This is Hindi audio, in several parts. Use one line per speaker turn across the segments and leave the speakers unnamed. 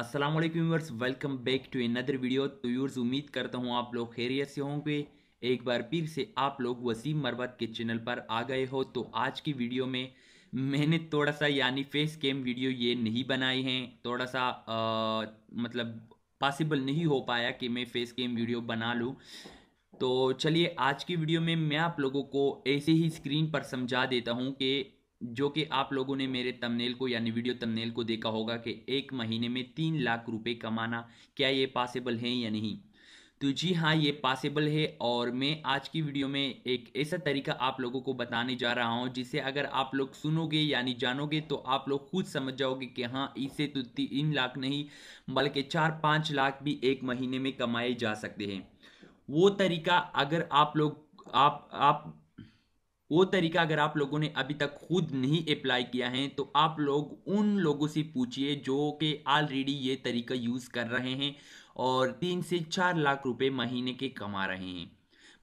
अस्सलाम वालेकुम viewers welcome back to another video तो व्यूअर्स उम्मीद करता हूँ आप लोग खैरियत से होंगे एक बार फिर से आप लोग वसीम मरवत के चैनल पर आ गए हो तो आज की वीडियो में मैंने थोड़ा सा यानी फेस कैम वीडियो ये नहीं बनाई हैं थोड़ा सा आ, मतलब पॉसिबल नहीं हो पाया कि मैं फेस कैम वीडियो बना लूँ तो चलिए आज की वीडियो में मैं आप लोगों को ऐसे ही स्क्रीन पर समझा देता हूँ कि जो कि आप लोगों ने मेरे तमनेल को यानी वीडियो तमनेल को देखा होगा कि एक महीने में तीन लाख रुपए कमाना क्या ये पॉसिबल है या नहीं तो जी हाँ ये पॉसिबल है और मैं आज की वीडियो में एक ऐसा तरीका आप लोगों को बताने जा रहा हूँ जिसे अगर आप लोग सुनोगे यानी जानोगे तो आप लोग खुद समझ जाओगे कि हाँ इसे तो तीन लाख नहीं बल्कि चार पाँच लाख भी एक महीने में कमाए जा सकते हैं वो तरीका अगर आप लोग आप आप वो तरीका अगर आप लोगों ने अभी तक खुद नहीं अप्लाई किया है तो आप लोग उन लोगों से पूछिए जो कि ऑलरेडी ये तरीका यूज़ कर रहे हैं और तीन से चार लाख रुपए महीने के कमा रहे हैं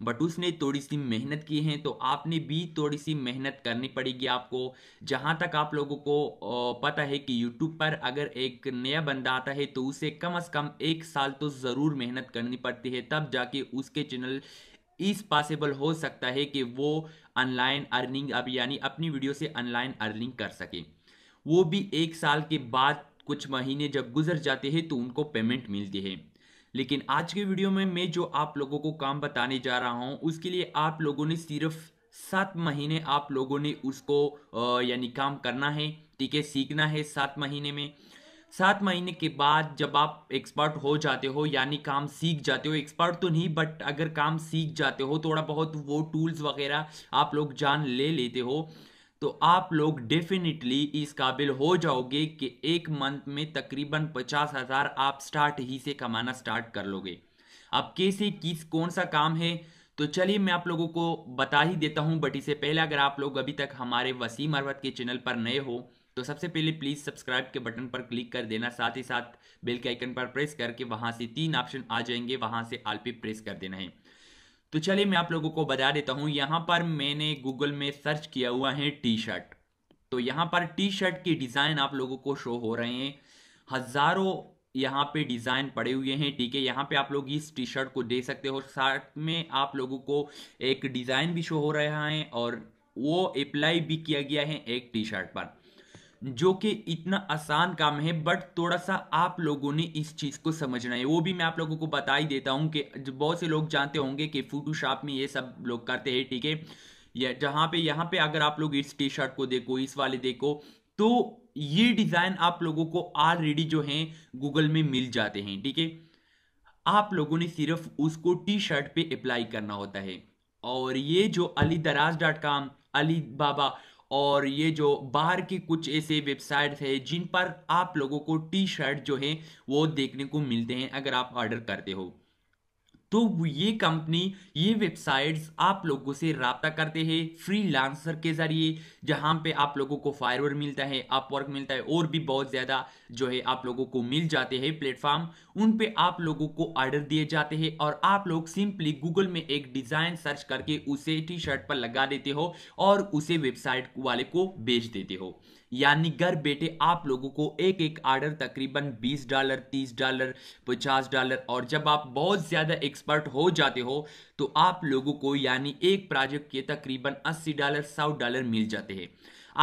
बट उसने थोड़ी सी मेहनत की है तो आपने भी थोड़ी सी मेहनत करनी पड़ेगी आपको जहाँ तक आप लोगों को पता है कि यूट्यूब पर अगर एक नया बंदा आता है तो उसे कम अज़ कम एक साल तो ज़रूर मेहनत करनी पड़ती है तब जाके उसके चैनल इस पॉसिबल हो सकता है कि वो ऑनलाइन अर्निंग अब यानी अपनी वीडियो से ऑनलाइन अर्निंग कर सके वो भी एक साल के बाद कुछ महीने जब गुजर जाते हैं तो उनको पेमेंट मिलती है लेकिन आज के वीडियो में मैं जो आप लोगों को काम बताने जा रहा हूँ उसके लिए आप लोगों ने सिर्फ सात महीने आप लोगों ने उसको यानी काम करना है ठीक है सीखना है सात महीने में सात महीने के बाद जब आप एक्सपर्ट हो जाते हो यानी काम सीख जाते हो एक्सपर्ट तो नहीं बट अगर काम सीख जाते हो थोड़ा बहुत वो टूल्स वगैरह आप लोग जान ले लेते हो तो आप लोग डेफिनेटली इस काबिल हो जाओगे कि एक मंथ में तकरीबन पचास हज़ार आप स्टार्ट ही से कमाना स्टार्ट कर लोगे अब कैसे किस कौन सा काम है तो चलिए मैं आप लोगों को बता ही देता हूँ बट इससे पहले अगर आप लोग अभी तक हमारे वसीम अरवत के चैनल पर नए हो तो सबसे पहले प्लीज़ सब्सक्राइब के बटन पर क्लिक कर देना साथ ही साथ बेल के आइकन पर प्रेस करके वहाँ से तीन ऑप्शन आ जाएंगे वहाँ से आल पी प्रेस कर देना है तो चलिए मैं आप लोगों को बता देता हूँ यहाँ पर मैंने गूगल में सर्च किया हुआ है टी शर्ट तो यहाँ पर टी शर्ट के डिज़ाइन आप लोगों को शो हो रहे हैं हज़ारों यहाँ पे डिज़ाइन पड़े हुए हैं ठीक है यहाँ पे आप लोग इस टी शर्ट को दे सकते हो साथ में आप लोगों को एक डिज़ाइन भी शो हो रहा है और वो अप्लाई भी किया गया है एक टी शर्ट पर जो कि इतना आसान काम है बट थोड़ा सा आप लोगों ने इस चीज़ को समझना है वो भी मैं आप लोगों को बता ही देता हूँ कि बहुत से लोग जानते होंगे कि फोटोशॉप में ये सब लोग करते हैं ठीक है या जहाँ पे यहाँ पे अगर आप लोग इस टी शर्ट को देखो इस वाले देखो तो ये डिज़ाइन आप लोगों को ऑलरेडी जो है गूगल में मिल जाते हैं ठीक है आप लोगों ने सिर्फ उसको टी शर्ट पे अप्लाई करना होता है और ये जो अली दराज डॉट कॉम अली बाबा और ये जो बाहर की कुछ ऐसे वेबसाइट्स है जिन पर आप लोगों को टी शर्ट जो है वो देखने को मिलते हैं अगर आप ऑर्डर करते हो तो ये कंपनी ये वेबसाइट्स आप लोगों से रबता करते हैं फ्री लांसर के ज़रिए जहाँ पे आप लोगों को फायरवर मिलता है आप वर्क मिलता है और भी बहुत ज़्यादा जो है आप लोगों को मिल जाते हैं प्लेटफॉर्म उन पे आप लोगों को ऑर्डर दिए जाते हैं और आप लोग सिंपली गूगल में एक डिज़ाइन सर्च करके उसे टी शर्ट पर लगा देते हो और उसे वेबसाइट वाले को बेच देते हो यानी घर बैठे आप लोगों को एक एक आर्डर तकरीबन 20 डॉलर 30 डॉलर 50 डॉलर और जब आप बहुत ज़्यादा एक्सपर्ट हो जाते हो तो आप लोगों को यानी एक प्रोजेक्ट के तकरीबन 80 डॉलर 100 डॉलर मिल जाते हैं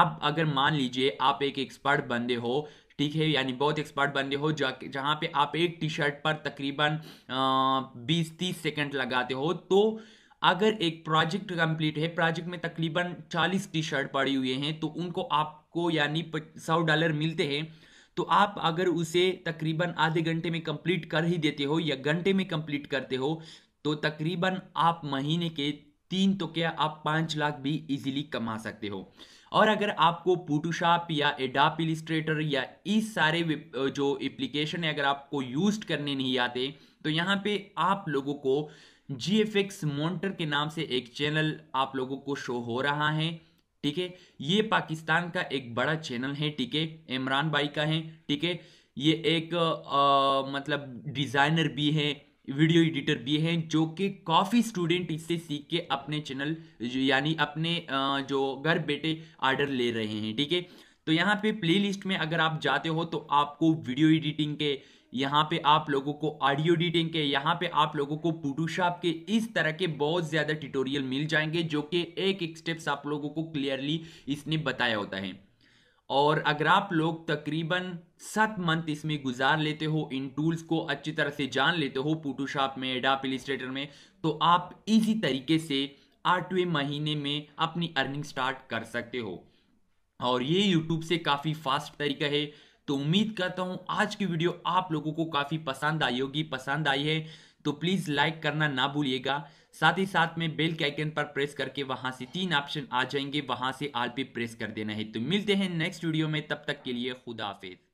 अब अगर मान लीजिए आप एक एक्सपर्ट बंदे हो ठीक है यानी बहुत एक्सपर्ट बंदे हो जहाँ पे आप एक टी शर्ट पर तकरीबन बीस तीस सेकेंड लगाते हो तो अगर एक प्रोजेक्ट कंप्लीट है प्रोजेक्ट में तकरीबन चालीस टी शर्ट पड़ी हुए हैं तो उनको आप आपको यानी सौ डॉलर मिलते हैं तो आप अगर उसे तकरीबन आधे घंटे में कंप्लीट कर ही देते हो या घंटे में कंप्लीट करते हो तो तकरीबन आप महीने के तीन तो क्या आप पाँच लाख भी इजीली कमा सकते हो और अगर आपको फोटोशॉप या एडाप इलिस्ट्रेटर या इस सारे जो एप्लीकेशन है अगर आपको यूज करने नहीं आते तो यहाँ पे आप लोगों को जी एफ एक्स के नाम से एक चैनल आप लोगों को शो हो रहा है ठीक है ये पाकिस्तान का एक बड़ा चैनल है ठीक है इमरान भाई का है ठीक है ये एक आ, मतलब डिज़ाइनर भी है वीडियो एडिटर भी हैं जो कि काफ़ी स्टूडेंट इससे सीख के अपने चैनल यानी अपने जो घर बैठे आर्डर ले रहे हैं ठीक है तो यहाँ पे प्लेलिस्ट में अगर आप जाते हो तो आपको वीडियो एडिटिंग के यहाँ पे आप लोगों को ऑडियो एडिटिंग के यहाँ पे आप लोगों को फोटोशॉप के इस तरह के बहुत ज़्यादा ट्यूटोरियल मिल जाएंगे जो कि एक एक स्टेप्स आप लोगों को क्लियरली इसने बताया होता है और अगर आप लोग तकरीबन सात मंथ इसमें गुजार लेते हो इन टूल्स को अच्छी तरह से जान लेते हो फोटोशॉप में एडाप इलिस्ट्रेटर में तो आप इसी तरीके से आठवें महीने में अपनी अर्निंग स्टार्ट कर सकते हो और ये यूट्यूब से काफ़ी फास्ट तरीका है तो उम्मीद करता हूँ आज की वीडियो आप लोगों को काफ़ी पसंद आई होगी पसंद आई है तो प्लीज़ लाइक करना ना भूलिएगा साथ ही साथ में बेल के आइकन पर प्रेस करके वहाँ से तीन ऑप्शन आ जाएंगे वहाँ से आल पे प्रेस कर देना है तो मिलते हैं नेक्स्ट वीडियो में तब तक के लिए खुदा हाफिज़